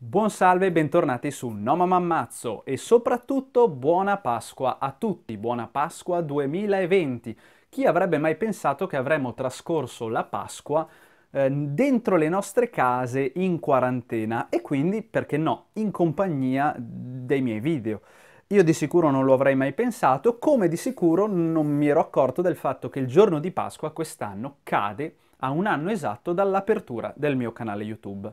Buon salve e bentornati su Noma Mammazzo e soprattutto buona Pasqua a tutti, buona Pasqua 2020. Chi avrebbe mai pensato che avremmo trascorso la Pasqua eh, dentro le nostre case in quarantena e quindi, perché no, in compagnia dei miei video. Io di sicuro non lo avrei mai pensato, come di sicuro non mi ero accorto del fatto che il giorno di Pasqua quest'anno cade a un anno esatto dall'apertura del mio canale YouTube.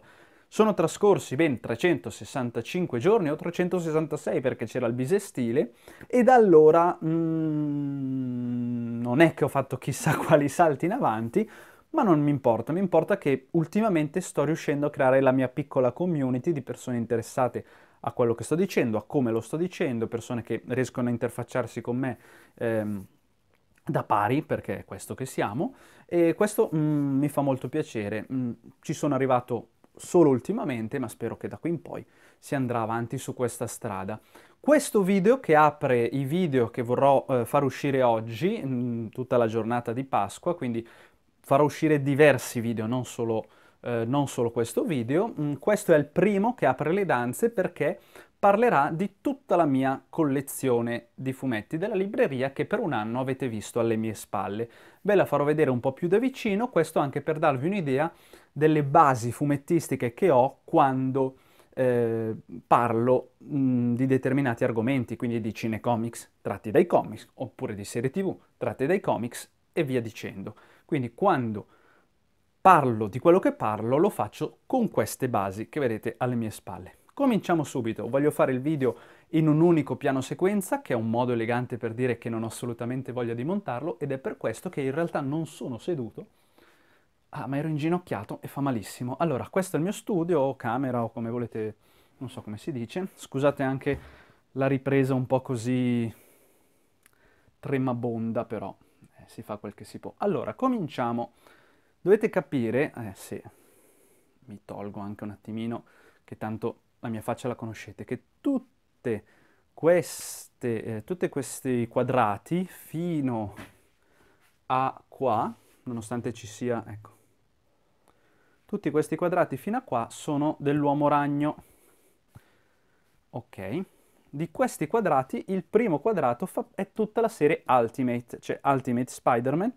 Sono trascorsi ben 365 giorni o 366 perché c'era il bisestile e da allora mm, non è che ho fatto chissà quali salti in avanti, ma non mi importa, mi importa che ultimamente sto riuscendo a creare la mia piccola community di persone interessate a quello che sto dicendo, a come lo sto dicendo, persone che riescono a interfacciarsi con me ehm, da pari, perché è questo che siamo, e questo mm, mi fa molto piacere. Mm, ci sono arrivato solo ultimamente, ma spero che da qui in poi si andrà avanti su questa strada. Questo video che apre i video che vorrò eh, far uscire oggi, mh, mm, tutta la giornata di Pasqua, quindi farò uscire diversi video, non solo eh, non solo questo video. Mm, questo è il primo che apre le danze perché parlerà di tutta la mia collezione di fumetti della libreria che per un anno avete visto alle mie spalle. Ve la farò vedere un po' più da vicino, questo anche per darvi un'idea delle basi fumettistiche che ho quando eh, parlo mh, mm, di determinati argomenti, quindi di cinecomics tratti dai comics, oppure di serie tv tratte dai comics e via dicendo. Quindi quando parlo di quello che parlo lo faccio con queste basi che vedete alle mie spalle. Cominciamo subito, voglio fare il video in un unico piano sequenza, che è un modo elegante per dire che non ho assolutamente voglia di montarlo, ed è per questo che in realtà non sono seduto, ah ma ero inginocchiato e fa malissimo. Allora, questo è il mio studio, o camera, o come volete, non so come si dice, scusate anche la ripresa un po' così tremabonda però, eh, si fa quel che si può. Allora, cominciamo Dovete capire, eh sì, mi tolgo anche un attimino, che tanto la mia faccia la conoscete, che tutte queste, eh, tutti questi quadrati fino a qua, nonostante ci sia, ecco, tutti questi quadrati fino a qua sono dell'uomo ragno. Ok, di questi quadrati il primo quadrato fa, è tutta la serie Ultimate, cioè Ultimate Spider-Man,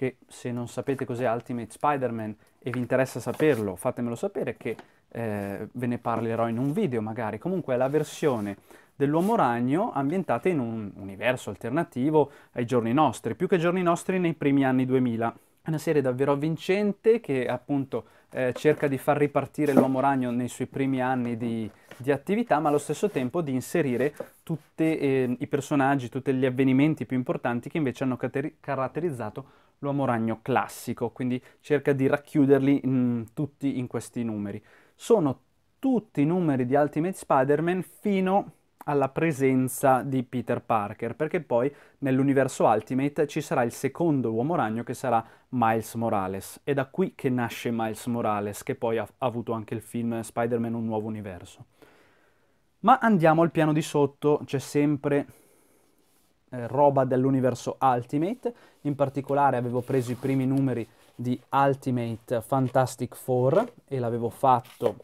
che se non sapete cos'è Ultimate Spider-Man e vi interessa saperlo, fatemelo sapere che eh, ve ne parlerò in un video magari. Comunque è la versione dell'uomo ragno ambientata in un universo alternativo ai giorni nostri, più che giorni nostri nei primi anni 2000. È una serie davvero vincente che appunto eh, cerca di far ripartire l'uomo ragno nei suoi primi anni di, di attività, ma allo stesso tempo di inserire tutti eh, i personaggi, tutti gli avvenimenti più importanti che invece hanno caratterizzato l'uomo ragno classico, quindi cerca di racchiuderli in, mm, tutti in questi numeri. Sono tutti i numeri di Ultimate Spider-Man fino alla presenza di Peter Parker, perché poi nell'universo Ultimate ci sarà il secondo uomo ragno che sarà Miles Morales. È da qui che nasce Miles Morales, che poi ha, ha avuto anche il film Spider-Man Un nuovo universo. Ma andiamo al piano di sotto, c'è sempre eh, roba dell'universo Ultimate, in particolare avevo preso i primi numeri di Ultimate Fantastic Four e l'avevo fatto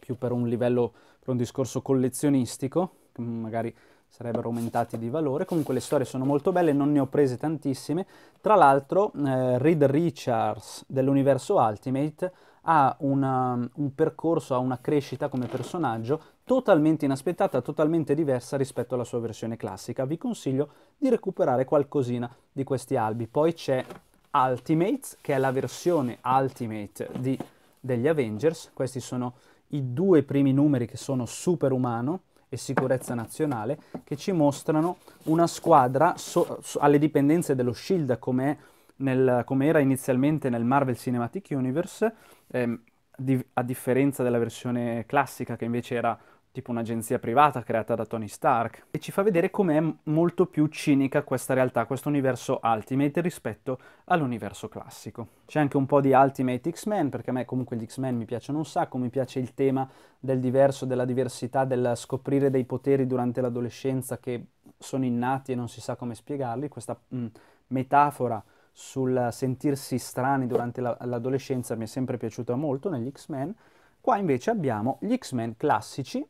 più per un livello, per un discorso collezionistico, magari sarebbero aumentati di valore. Comunque le storie sono molto belle, non ne ho prese tantissime. Tra l'altro eh, Reed Richards dell'universo Ultimate ha una, um, un percorso, ha una crescita come personaggio totalmente inaspettata, totalmente diversa rispetto alla sua versione classica. Vi consiglio di recuperare qualcosina di questi albi. Poi c'è Ultimates, che è la versione Ultimate di, degli Avengers. Questi sono i due primi numeri che sono Superumano e Sicurezza Nazionale, che ci mostrano una squadra so, so, alle dipendenze dello SHIELD, come è nel, come era inizialmente nel Marvel Cinematic Universe, ehm, di, a differenza della versione classica che invece era tipo un'agenzia privata creata da Tony Stark, e ci fa vedere com'è molto più cinica questa realtà, questo universo Ultimate rispetto all'universo classico. C'è anche un po' di Ultimate X-Men, perché a me comunque gli X-Men mi piacciono un sacco, mi piace il tema del diverso, della diversità, del scoprire dei poteri durante l'adolescenza che sono innati e non si sa come spiegarli, questa mh, metafora sul sentirsi strani durante la, l'adolescenza mi è sempre piaciuta molto negli X-Men. Qua invece abbiamo gli X-Men classici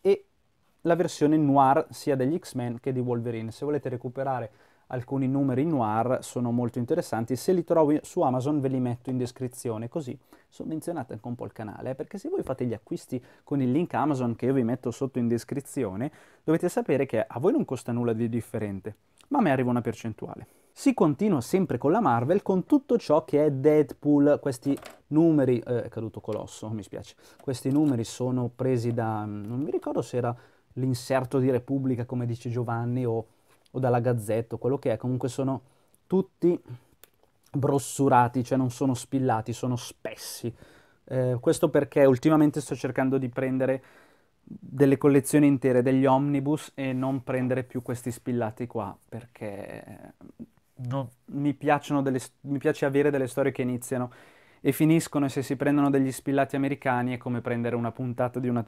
e la versione noir sia degli X-Men che di Wolverine. Se volete recuperare alcuni numeri noir sono molto interessanti, se li trovi su Amazon ve li metto in descrizione, così sovvenzionate anche un po' il canale, eh, perché se voi fate gli acquisti con il link Amazon che io vi metto sotto in descrizione, dovete sapere che a voi non costa nulla di differente, ma a me arriva una percentuale. Si continua sempre con la Marvel, con tutto ciò che è Deadpool, questi numeri, eh, è caduto Colosso, mi spiace, questi numeri sono presi da, mm, non mi ricordo se era l'inserto di Repubblica, come dice Giovanni, o, o dalla Gazzetta, o quello che è, comunque sono tutti brossurati, cioè non sono spillati, sono spessi. Eh, questo perché ultimamente sto cercando di prendere delle collezioni intere, degli omnibus e non prendere più questi spillati qua perché eh, no. mi, delle, mi piace avere delle storie che iniziano e finiscono e se si prendono degli spillati americani è come prendere una puntata di una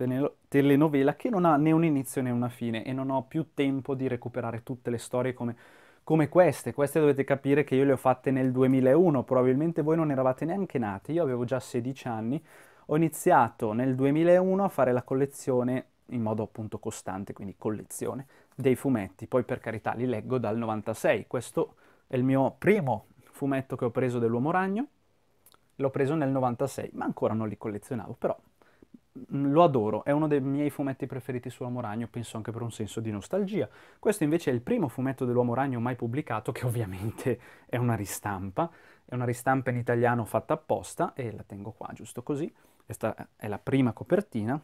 telenovela che non ha né un inizio né una fine e non ho più tempo di recuperare tutte le storie come, come queste. Queste dovete capire che io le ho fatte nel 2001, probabilmente voi non eravate neanche nati, io avevo già 16 anni, ho iniziato nel 2001 a fare la collezione in modo appunto costante, quindi collezione dei fumetti, poi per carità li leggo dal 96, questo è il mio primo fumetto che ho preso dell'Uomo Ragno. L'ho preso nel 96, ma ancora non li collezionavo, però mm, lo adoro, è uno dei miei fumetti preferiti sull'Uomo Ragno, penso anche per un senso di nostalgia. Questo invece è il primo fumetto dell'Uomo Ragno mai pubblicato, che ovviamente è una ristampa, è una ristampa in italiano fatta apposta e la tengo qua giusto così. Questa è la prima copertina.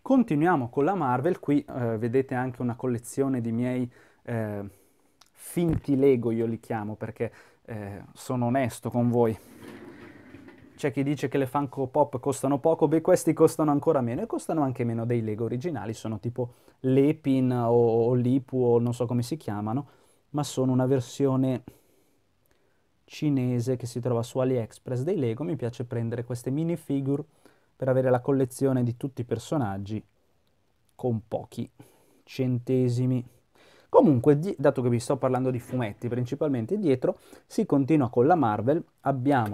Continuiamo con la Marvel, qui eh, vedete anche una collezione di miei eh, finti Lego io li chiamo perché eh, sono onesto con voi. C'è chi dice che le Funko Pop costano poco, beh questi costano ancora meno e costano anche meno dei Lego originali, sono tipo l'Epin o, o l'Ipu o non so come si chiamano, ma sono una versione cinese che si trova su AliExpress dei Lego, mi piace prendere queste minifigure per avere la collezione di tutti i personaggi con pochi centesimi. Comunque, dato che vi sto parlando di fumetti principalmente dietro, si continua con la Marvel, abbiamo...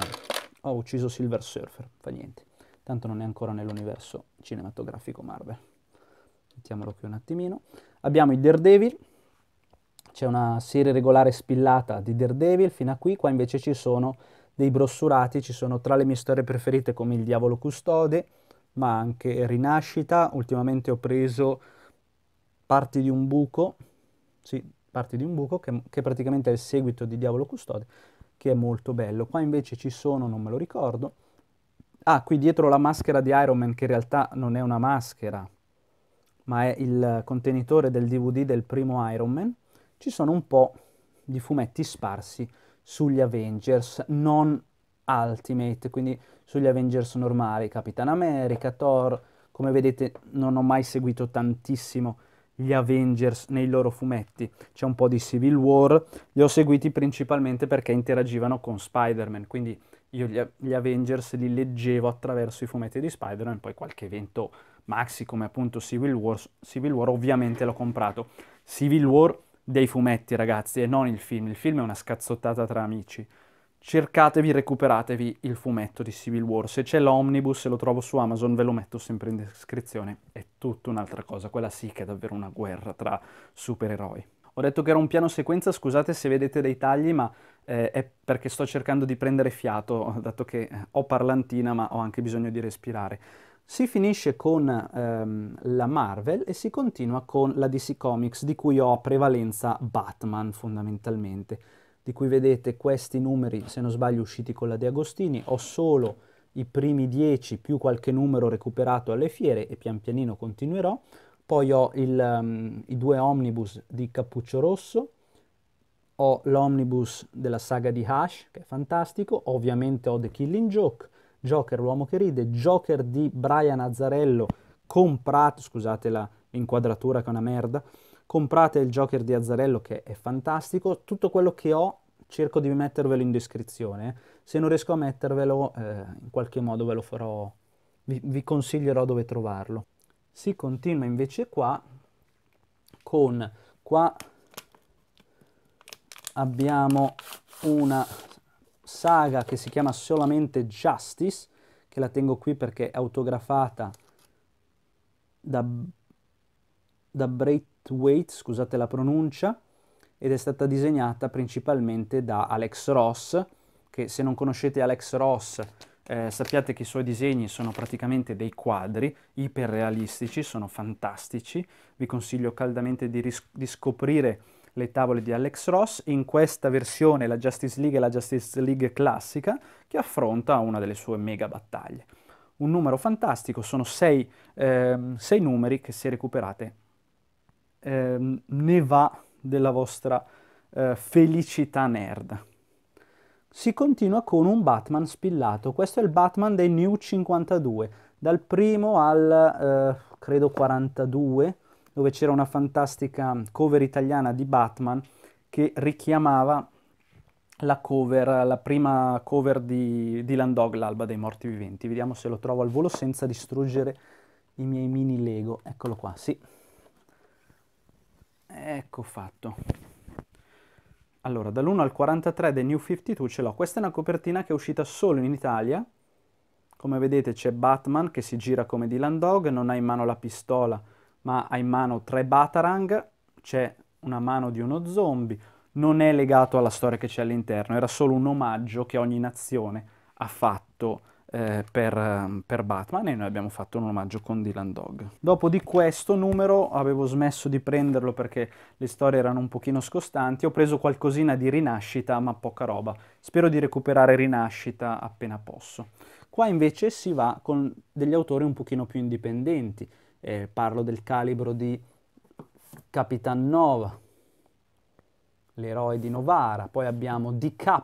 Ho ucciso Silver Surfer, fa niente, tanto non è ancora nell'universo cinematografico Marvel. Mettiamolo qui un attimino. Abbiamo i Daredevil, c'è una serie regolare spillata di Daredevil fino a qui, qua invece ci sono dei brossurati, ci sono tra le mie storie preferite come Il Diavolo Custode, ma anche Rinascita, ultimamente ho preso parti di un buco si parte di un buco che, che praticamente è il seguito di Diavolo Custode, che è molto bello. Qua invece ci sono, non me lo ricordo, ah, qui dietro la maschera di Iron Man, che in realtà non è una maschera, ma è il contenitore del DVD del primo Iron Man, ci sono un po' di fumetti sparsi sugli Avengers non Ultimate, quindi sugli Avengers normali, Capitan America, Thor, come vedete non ho mai seguito tantissimo gli Avengers nei loro fumetti, c'è un po' di Civil War, li ho seguiti principalmente perché interagivano con Spider-Man, quindi io gli, gli Avengers li leggevo attraverso i fumetti di Spider-Man, poi qualche evento maxi come appunto Civil War, Civil War ovviamente l'ho comprato. Civil War dei fumetti ragazzi e non il film, il film è una scazzottata tra amici cercatevi, recuperatevi il fumetto di Civil War. Se c'è l'omnibus e lo trovo su Amazon, ve lo metto sempre in descrizione. È tutta un'altra cosa, quella sì che è davvero una guerra tra supereroi. Ho detto che era un piano sequenza, scusate se vedete dei tagli, ma eh, è perché sto cercando di prendere fiato, dato che eh, ho parlantina ma ho anche bisogno di respirare. Si finisce con ehm, la Marvel e si continua con la DC Comics, di cui ho a prevalenza Batman fondamentalmente di cui vedete questi numeri, se non sbaglio, usciti con la De Agostini. Ho solo i primi 10 più qualche numero recuperato alle fiere e pian pianino continuerò. Poi ho il, um, i due omnibus di Cappuccio Rosso, ho l'omnibus della saga di Hash, che è fantastico, ovviamente ho The Killing Joke, Joker l'uomo che ride, Joker di Brian Azzarello, comprato, scusate la inquadratura che è una merda, comprate il Joker di Azzarello che è fantastico, tutto quello che ho cerco di mettervelo in descrizione, se non riesco a mettervelo eh, in qualche modo ve lo farò, vi, vi consiglierò dove trovarlo. Si continua invece qua con qua abbiamo una saga che si chiama solamente Justice, che la tengo qui perché è autografata da, da Breit Braithwaite, scusate la pronuncia, ed è stata disegnata principalmente da Alex Ross, che se non conoscete Alex Ross eh, sappiate che i suoi disegni sono praticamente dei quadri iperrealistici, sono fantastici, vi consiglio caldamente di, ris- di scoprire le tavole di Alex Ross, in questa versione la Justice League è la Justice League classica che affronta una delle sue mega battaglie. Un numero fantastico, sono sei, ehm, sei numeri che se recuperate ehm, ne va della vostra eh, felicità nerd. Si continua con un Batman spillato, questo è il Batman dei New 52, dal primo al eh, credo 42, dove c'era una fantastica cover italiana di Batman che richiamava la cover, la prima cover di Dylan Dog, L'alba dei morti viventi. Vediamo se lo trovo al volo senza distruggere i miei mini Lego. Eccolo qua, sì. Ecco fatto. Allora, dall'1 al 43 del New 52 ce l'ho. Questa è una copertina che è uscita solo in Italia. Come vedete c'è Batman che si gira come Dylan Dog, non ha in mano la pistola, ma ha in mano tre Batarang, c'è una mano di uno zombie. Non è legato alla storia che c'è all'interno, era solo un omaggio che ogni nazione ha fatto eh, per, ehm, per, Batman e noi abbiamo fatto un omaggio con Dylan Dog. Dopo di questo numero avevo smesso di prenderlo perché le storie erano un pochino scostanti, ho preso qualcosina di Rinascita ma poca roba. Spero di recuperare Rinascita appena posso. Qua invece si va con degli autori un pochino più indipendenti, eh, parlo del calibro di Capitan Nova, l'eroe di Novara, poi abbiamo DK,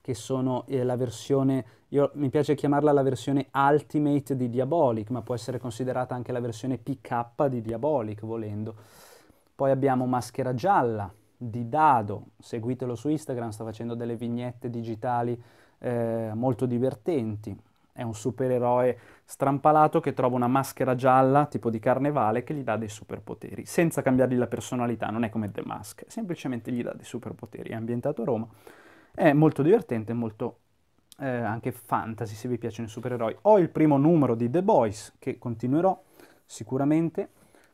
che sono eh, la versione, io, mi piace chiamarla la versione Ultimate di Diabolic, ma può essere considerata anche la versione PK di Diabolic volendo. Poi abbiamo Maschera Gialla di Dado, seguitelo su Instagram, sta facendo delle vignette digitali eh, molto divertenti. È un supereroe strampalato che trova una maschera gialla, tipo di carnevale, che gli dà dei superpoteri, senza cambiargli la personalità, non è come The Mask, semplicemente gli dà dei superpoteri. È ambientato a Roma è molto divertente, molto eh, anche fantasy se vi piacciono i supereroi. Ho il primo numero di The Boys che continuerò sicuramente,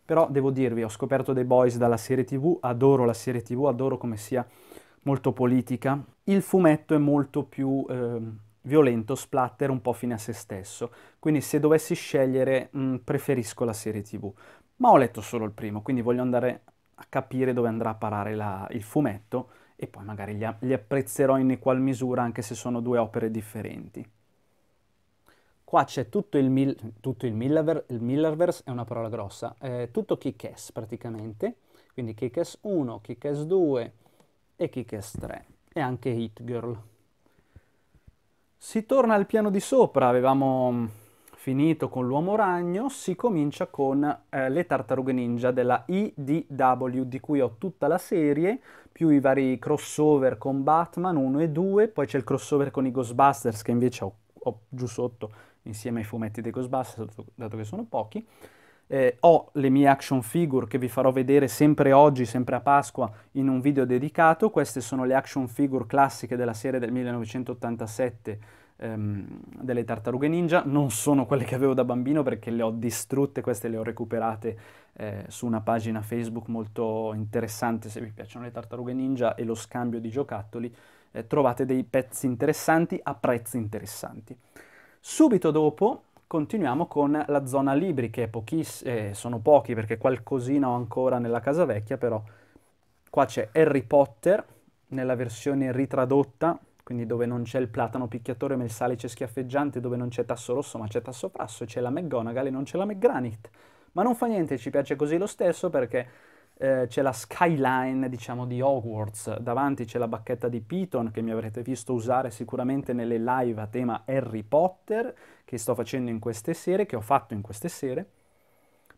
però devo dirvi, ho scoperto The Boys dalla serie TV, adoro la serie TV, adoro come sia molto politica. Il fumetto è molto più eh, violento, splatter un po' fine a se stesso, quindi se dovessi scegliere mh, mm, preferisco la serie TV. Ma ho letto solo il primo, quindi voglio andare a capire dove andrà a parare la, il fumetto e poi magari li, apprezzerò in equal misura anche se sono due opere differenti. Qua c'è tutto il, mil, tutto il, Miller, il Millerverse, è una parola grossa, eh, tutto Kick-Ass praticamente, quindi Kick-Ass 1, Kick-Ass 2 e Kick-Ass 3 e anche Hit Girl. Si torna al piano di sopra, avevamo finito con l'uomo ragno, si comincia con eh, le tartarughe ninja della IDW di cui ho tutta la serie, più i vari crossover con Batman 1 e 2, poi c'è il crossover con i Ghostbusters che invece ho, ho giù sotto insieme ai fumetti dei Ghostbusters, dato che sono pochi. Eh, ho le mie action figure che vi farò vedere sempre oggi, sempre a Pasqua, in un video dedicato. Queste sono le action figure classiche della serie del 1987 ehm, delle tartarughe ninja, non sono quelle che avevo da bambino perché le ho distrutte, queste le ho recuperate eh, su una pagina Facebook molto interessante se vi piacciono le tartarughe ninja e lo scambio di giocattoli, eh, trovate dei pezzi interessanti a prezzi interessanti. Subito dopo continuiamo con la zona libri che pochiss- eh, sono pochi perché qualcosina ho ancora nella casa vecchia, però qua c'è Harry Potter nella versione ritradotta quindi dove non c'è il platano picchiatore ma il salice schiaffeggiante, dove non c'è tasso rosso ma c'è tasso frasso, c'è la McGonagall e non c'è la McGranit. Ma non fa niente, ci piace così lo stesso perché eh, c'è la skyline, diciamo, di Hogwarts, davanti c'è la bacchetta di Piton che mi avrete visto usare sicuramente nelle live a tema Harry Potter che sto facendo in queste sere, che ho fatto in queste sere.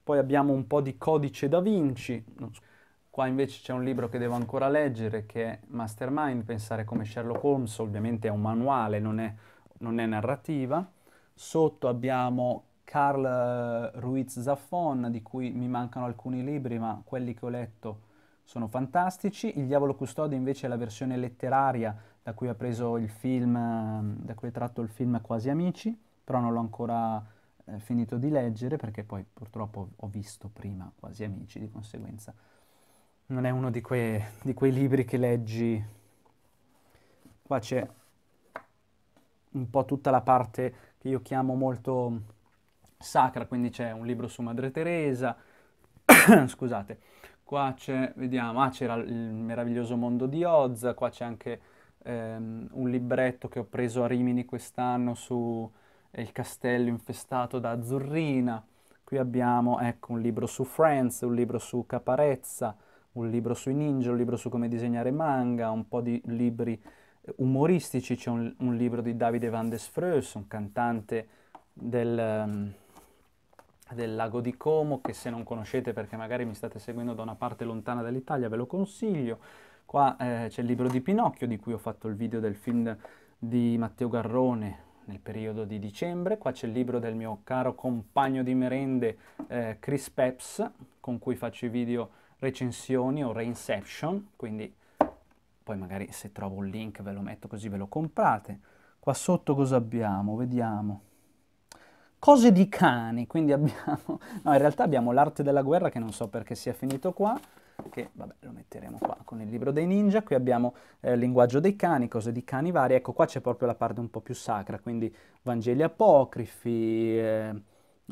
Poi abbiamo un po' di codice da Vinci, Qua invece c'è un libro che devo ancora leggere che è Mastermind, pensare come Sherlock Holmes, ovviamente è un manuale, non è, non è narrativa. Sotto abbiamo Carl eh, Ruiz Zaffon, di cui mi mancano alcuni libri, ma quelli che ho letto sono fantastici. Il Diavolo Custode invece è la versione letteraria da cui, ha preso il film, ehm, da cui è tratto il film Quasi Amici, però non l'ho ancora eh, finito di leggere perché poi purtroppo ho visto prima Quasi Amici, di conseguenza non è uno di, que, di quei libri che leggi. Qua c'è un po' tutta la parte che io chiamo molto sacra, quindi c'è un libro su Madre Teresa, scusate, qua c'è, vediamo, ah, c'era il meraviglioso mondo di Oz, qua c'è anche ehm, un libretto che ho preso a Rimini quest'anno su il castello infestato da azzurrina, qui abbiamo, ecco, un libro su Friends, un libro su Caparezza, un libro sui ninja, un libro su come disegnare manga, un po' di libri eh, umoristici, c'è un, un libro di Davide van der Freus, un cantante del, ehm, del lago di Como, che se non conoscete perché magari mi state seguendo da una parte lontana dall'Italia ve lo consiglio. Qua eh, c'è il libro di Pinocchio di cui ho fatto il video del film di Matteo Garrone nel periodo di dicembre. Qua c'è il libro del mio caro compagno di merende eh, Chris Peps con cui faccio i video recensioni o reinception, quindi poi magari se trovo un link ve lo metto così ve lo comprate. Qua sotto cosa abbiamo? Vediamo. Cose di cani, quindi abbiamo... No, in realtà abbiamo l'arte della guerra che non so perché sia finito qua, che vabbè lo metteremo qua con il libro dei ninja, qui abbiamo eh, linguaggio dei cani, cose di cani varie, ecco qua c'è proprio la parte un po' più sacra, quindi Vangeli apocrifi, eh,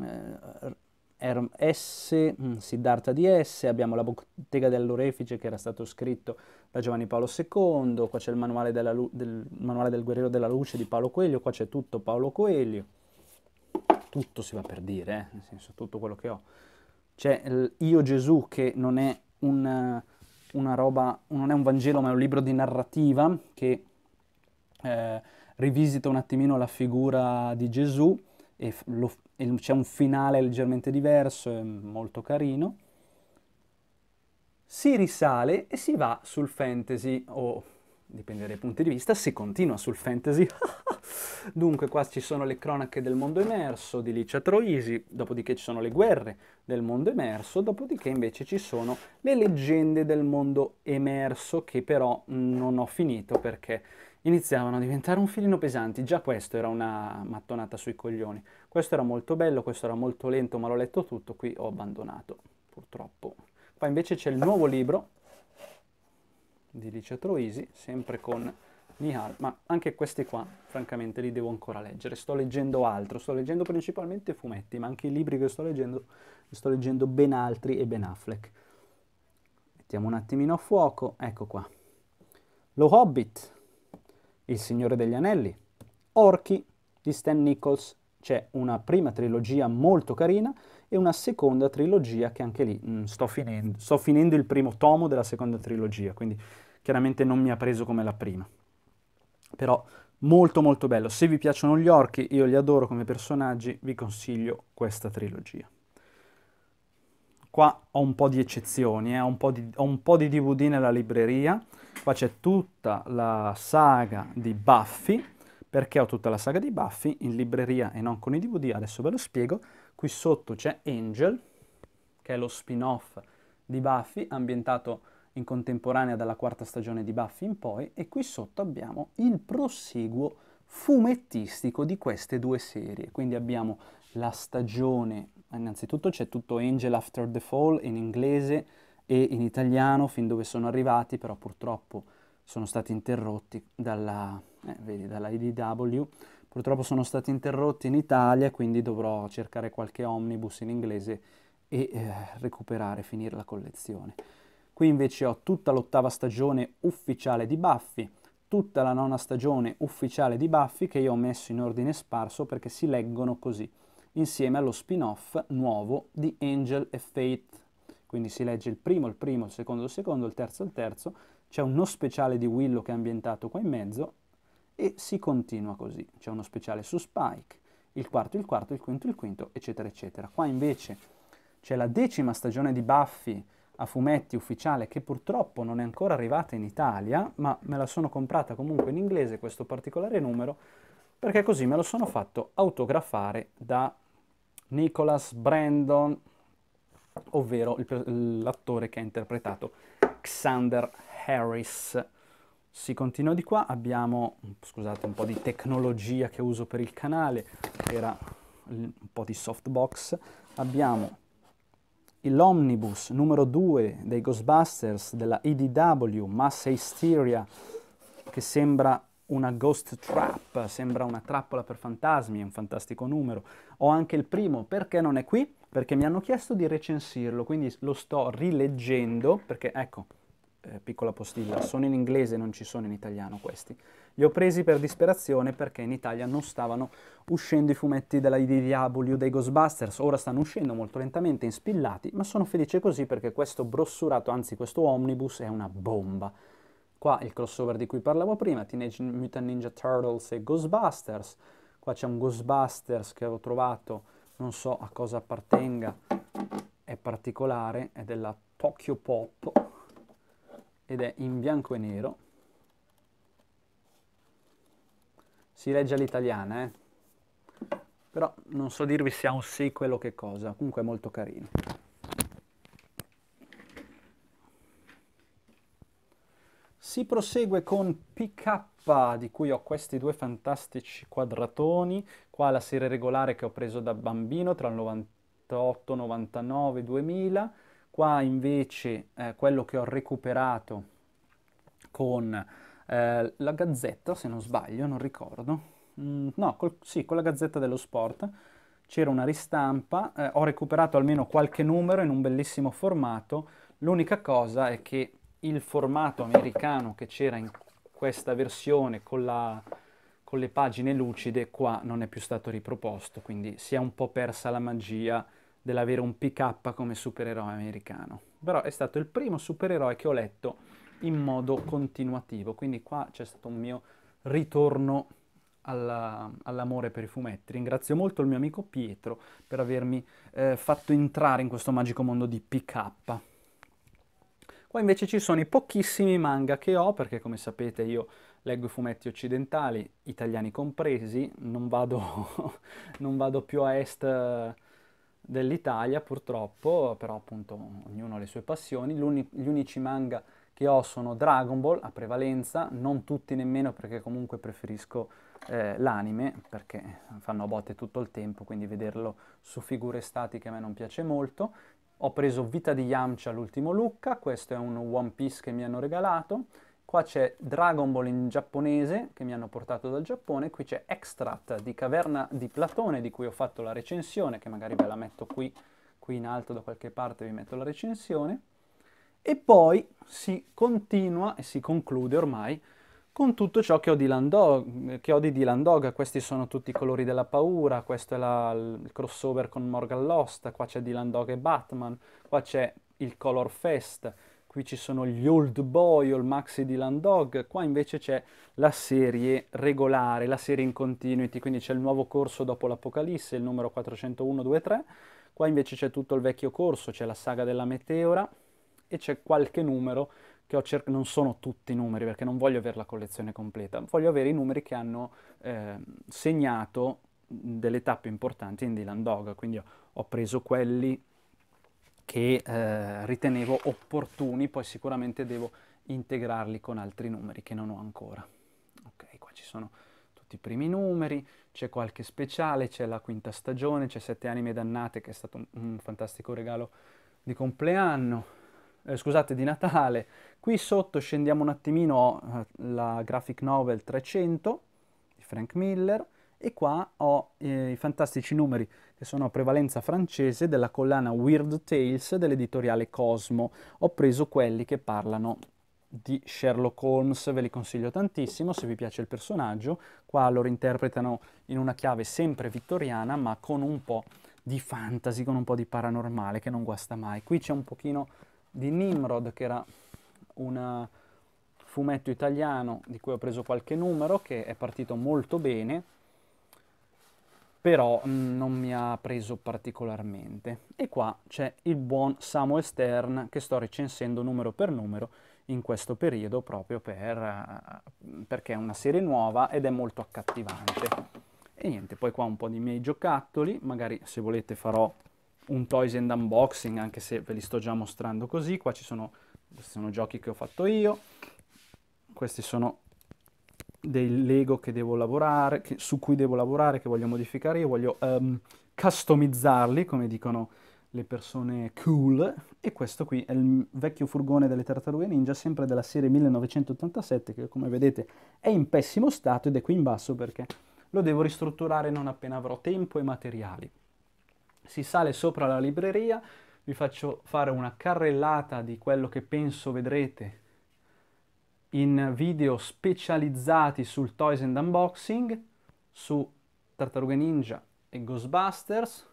eh, Erm, S, mm, Siddhartha di S, abbiamo la bottega dell'orefice che era stato scritto da Giovanni Paolo II, qua c'è il manuale, della, del, manuale del guerriero della luce di Paolo Coelho, qua c'è tutto Paolo Coelho, tutto si va per dire, eh? nel senso tutto quello che ho. C'è Io Gesù che non è un, una roba, non è un Vangelo ma è un libro di narrativa che eh, rivisita un attimino la figura di Gesù e, lo, e c'è un finale leggermente diverso, è molto carino. Si risale e si va sul fantasy, o dipende dai punti di vista, si continua sul fantasy. Dunque qua ci sono le cronache del mondo emerso di Licia Troisi, dopodiché ci sono le guerre del mondo emerso, dopodiché invece ci sono le leggende del mondo emerso che però non ho finito perché iniziavano a diventare un filino pesanti, già questo era una mattonata sui coglioni. Questo era molto bello, questo era molto lento, ma l'ho letto tutto, qui ho abbandonato, purtroppo. Qua invece c'è il nuovo libro di Licia Troisi, sempre con Nihal, ma anche questi qua, francamente, li devo ancora leggere. Sto leggendo altro, sto leggendo principalmente fumetti, ma anche i libri che sto leggendo, sto leggendo ben altri e Ben Affleck. Mettiamo un attimino a fuoco, ecco qua. Lo Hobbit, il Signore degli Anelli, Orchi di Stan Nichols, c'è una prima trilogia molto carina e una seconda trilogia che anche lì mh, mm, sto, finendo. sto finendo il primo tomo della seconda trilogia, quindi chiaramente non mi ha preso come la prima. Però molto molto bello, se vi piacciono gli orchi, io li adoro come personaggi, vi consiglio questa trilogia. Qua ho un po' di eccezioni, eh, ho, un po di, ho un po' di DVD nella libreria, qua c'è tutta la saga di Buffy, perché ho tutta la saga di Buffy in libreria e non con i DVD, adesso ve lo spiego. Qui sotto c'è Angel, che è lo spin-off di Buffy, ambientato in contemporanea dalla quarta stagione di Buffy in poi, e qui sotto abbiamo il prosieguo fumettistico di queste due serie. Quindi abbiamo la stagione innanzitutto c'è tutto Angel After the Fall in inglese e in italiano fin dove sono arrivati, però purtroppo sono stati interrotti dalla, eh, vedi, dalla IDW, purtroppo sono stati interrotti in Italia, quindi dovrò cercare qualche omnibus in inglese e eh, recuperare, finire la collezione. Qui invece ho tutta l'ottava stagione ufficiale di Buffy, tutta la nona stagione ufficiale di Buffy che io ho messo in ordine sparso perché si leggono così insieme allo spin-off nuovo di Angel e Fate. Quindi si legge il primo, il primo, il secondo, il secondo, il terzo, il terzo. C'è uno speciale di Willow che è ambientato qua in mezzo e si continua così. C'è uno speciale su Spike, il quarto, il quarto, il quinto, il quinto, eccetera, eccetera. Qua invece c'è la decima stagione di Buffy a fumetti ufficiale che purtroppo non è ancora arrivata in Italia, ma me la sono comprata comunque in inglese questo particolare numero perché così me lo sono fatto autografare da Nicholas Brandon, ovvero l'attore che ha interpretato Xander Harris. Si continua di qua, abbiamo, scusate, un po' di tecnologia che uso per il canale, era un po' di softbox, abbiamo l'omnibus numero 2 dei Ghostbusters della EDW, Mass Hysteria, che sembra una ghost trap, sembra una trappola per fantasmi, è un fantastico numero. Ho anche il primo, perché non è qui? Perché mi hanno chiesto di recensirlo, quindi lo sto rileggendo, perché ecco, eh, piccola postilla, sono in inglese, non ci sono in italiano questi. Li ho presi per disperazione perché in Italia non stavano uscendo i fumetti della IDW o dei Ghostbusters, ora stanno uscendo molto lentamente, inspillati, ma sono felice così perché questo brossurato, anzi questo omnibus, è una bomba Qua il crossover di cui parlavo prima, Teenage Mutant Ninja Turtles e Ghostbusters. Qua c'è un Ghostbusters che ho trovato, non so a cosa appartenga, è particolare, è della Tokyo Pop ed è in bianco e nero. Si legge all'italiana, eh? Però non so dirvi se ha un sequel o che cosa, comunque è molto carino. Si prosegue con PK, di cui ho questi due fantastici quadratoni, qua la serie regolare che ho preso da bambino tra il 98, 99, 2000, qua invece eh, quello che ho recuperato con eh, la Gazzetta, se non sbaglio, non ricordo, mm, no, col, sì, con la Gazzetta dello Sport, c'era una ristampa, eh, ho recuperato almeno qualche numero in un bellissimo formato, l'unica cosa è che il formato americano che c'era in questa versione con, la, con, le pagine lucide qua non è più stato riproposto, quindi si è un po' persa la magia dell'avere un pick-up come supereroe americano. Però è stato il primo supereroe che ho letto in modo continuativo, quindi qua c'è stato un mio ritorno all'amore per i fumetti. Ringrazio molto il mio amico Pietro per avermi eh, fatto entrare in questo magico mondo di pick-up. Qua invece ci sono i pochissimi manga che ho, perché come sapete io leggo i fumetti occidentali, italiani compresi, non vado, non vado più a est eh, dell'Italia purtroppo, però appunto ognuno ha le sue passioni. gli unici manga che ho sono Dragon Ball a prevalenza, non tutti nemmeno perché comunque preferisco eh, l'anime, perché fanno botte tutto il tempo, quindi vederlo su figure statiche a me non piace molto. Ho preso Vita di Yamcha l'ultimo Lucca, questo è un One Piece che mi hanno regalato. Qua c'è Dragon Ball in giapponese che mi hanno portato dal Giappone, qui c'è Extrat di Caverna di Platone di cui ho fatto la recensione, che magari ve la metto qui, qui in alto da qualche parte vi metto la recensione. E poi si continua e si conclude ormai con tutto ciò che ho, di Landog, che ho di Dylan Dog. Questi sono tutti i colori della paura, questo è la, il crossover con Morgan Lost, qua c'è Dylan Dog e Batman, qua c'è il Color Fest, qui ci sono gli Old Boy o il Maxi Dylan Dog, qua invece c'è la serie regolare, la serie in continuity, quindi c'è il nuovo corso dopo l'Apocalisse, il numero 401-23, qua invece c'è tutto il vecchio corso, c'è la saga della Meteora e c'è qualche numero che cerc- non sono tutti i numeri perché non voglio avere la collezione completa, voglio avere i numeri che hanno eh, segnato delle tappe importanti in Dylan Dog, quindi ho preso quelli che eh, ritenevo opportuni, poi sicuramente devo integrarli con altri numeri che non ho ancora. Ok, qua ci sono tutti i primi numeri, c'è qualche speciale, c'è la quinta stagione, c'è Sette anime dannate che è stato un, un fantastico regalo di compleanno, eh, scusate, di Natale. Qui sotto scendiamo un attimino eh, la graphic novel 300 di Frank Miller e qua ho eh, i fantastici numeri che sono a prevalenza francese della collana Weird Tales dell'editoriale Cosmo. Ho preso quelli che parlano di Sherlock Holmes, ve li consiglio tantissimo se vi piace il personaggio. Qua lo interpretano in una chiave sempre vittoriana, ma con un po' di fantasy, con un po' di paranormale che non guasta mai. Qui c'è un pochino di Nimrod, che era un fumetto italiano di cui ho preso qualche numero, che è partito molto bene, però mm, non mi ha preso particolarmente. E qua c'è il buon Samuel Stern che sto recensendo numero per numero in questo periodo proprio per, eh, perché è una serie nuova ed è molto accattivante. E niente, poi qua un po' di miei giocattoli, magari se volete farò un Toys and Unboxing, anche se ve li sto già mostrando così. Qua ci sono, sono giochi che ho fatto io. Questi sono dei Lego che devo lavorare, che, su cui devo lavorare, che voglio modificare. Io voglio um, customizzarli, come dicono le persone cool. E questo qui è il vecchio furgone delle tartarughe ninja, sempre della serie 1987, che come vedete è in pessimo stato ed è qui in basso perché lo devo ristrutturare non appena avrò tempo e materiali. Si sale sopra la libreria, vi faccio fare una carrellata di quello che penso vedrete in video specializzati sul Toys and Unboxing, su Tartaruga Ninja e Ghostbusters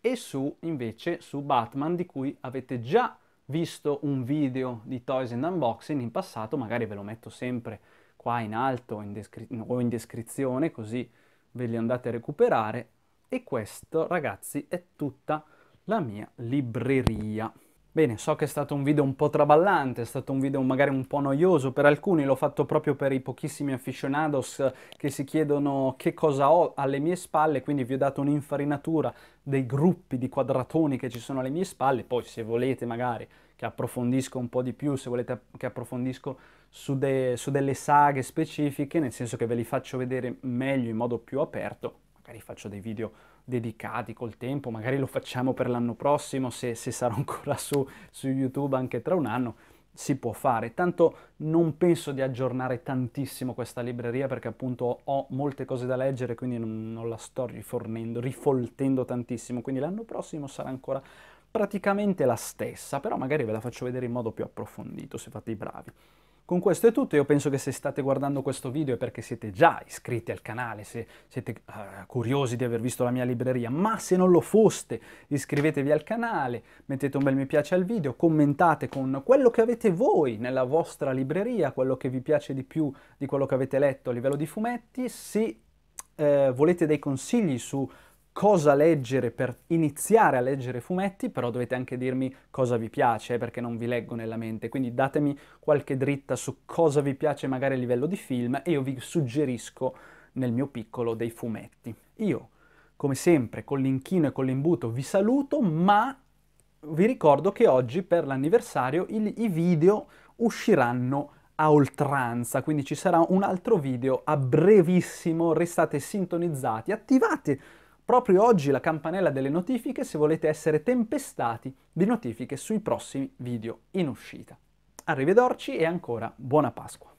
e su invece su Batman di cui avete già visto un video di Toys and Unboxing in passato, magari ve lo metto sempre qua in alto in o in descrizione così ve li andate a recuperare e questo, ragazzi, è tutta la mia libreria. Bene, so che è stato un video un po' traballante, è stato un video magari un po' noioso per alcuni, l'ho fatto proprio per i pochissimi aficionados che si chiedono che cosa ho alle mie spalle, quindi vi ho dato un'infarinatura dei gruppi di quadratoni che ci sono alle mie spalle, poi se volete magari che approfondisco un po' di più, se volete che approfondisco su, de su delle saghe specifiche, nel senso che ve li faccio vedere meglio in modo più aperto, magari faccio dei video dedicati col tempo, magari lo facciamo per l'anno prossimo, se, se sarò ancora su, su YouTube anche tra un anno, si può fare. Tanto non penso di aggiornare tantissimo questa libreria perché appunto ho molte cose da leggere, quindi non, non la sto rifornendo, rifoltendo tantissimo, quindi l'anno prossimo sarà ancora praticamente la stessa, però magari ve la faccio vedere in modo più approfondito se fate i bravi. Con questo è tutto, io penso che se state guardando questo video è perché siete già iscritti al canale, se siete uh, curiosi di aver visto la mia libreria, ma se non lo foste iscrivetevi al canale, mettete un bel mi piace al video, commentate con quello che avete voi nella vostra libreria, quello che vi piace di più di quello che avete letto a livello di fumetti, se eh, volete dei consigli su cosa leggere per iniziare a leggere fumetti, però dovete anche dirmi cosa vi piace, perché non vi leggo nella mente, quindi datemi qualche dritta su cosa vi piace magari a livello di film e io vi suggerisco nel mio piccolo dei fumetti. Io, come sempre, con l'inchino e con l'imbuto vi saluto, ma vi ricordo che oggi per l'anniversario i video usciranno a oltranza, quindi ci sarà un altro video a brevissimo, restate sintonizzati, attivate proprio oggi la campanella delle notifiche se volete essere tempestati di notifiche sui prossimi video in uscita. Arrivederci e ancora buona Pasqua!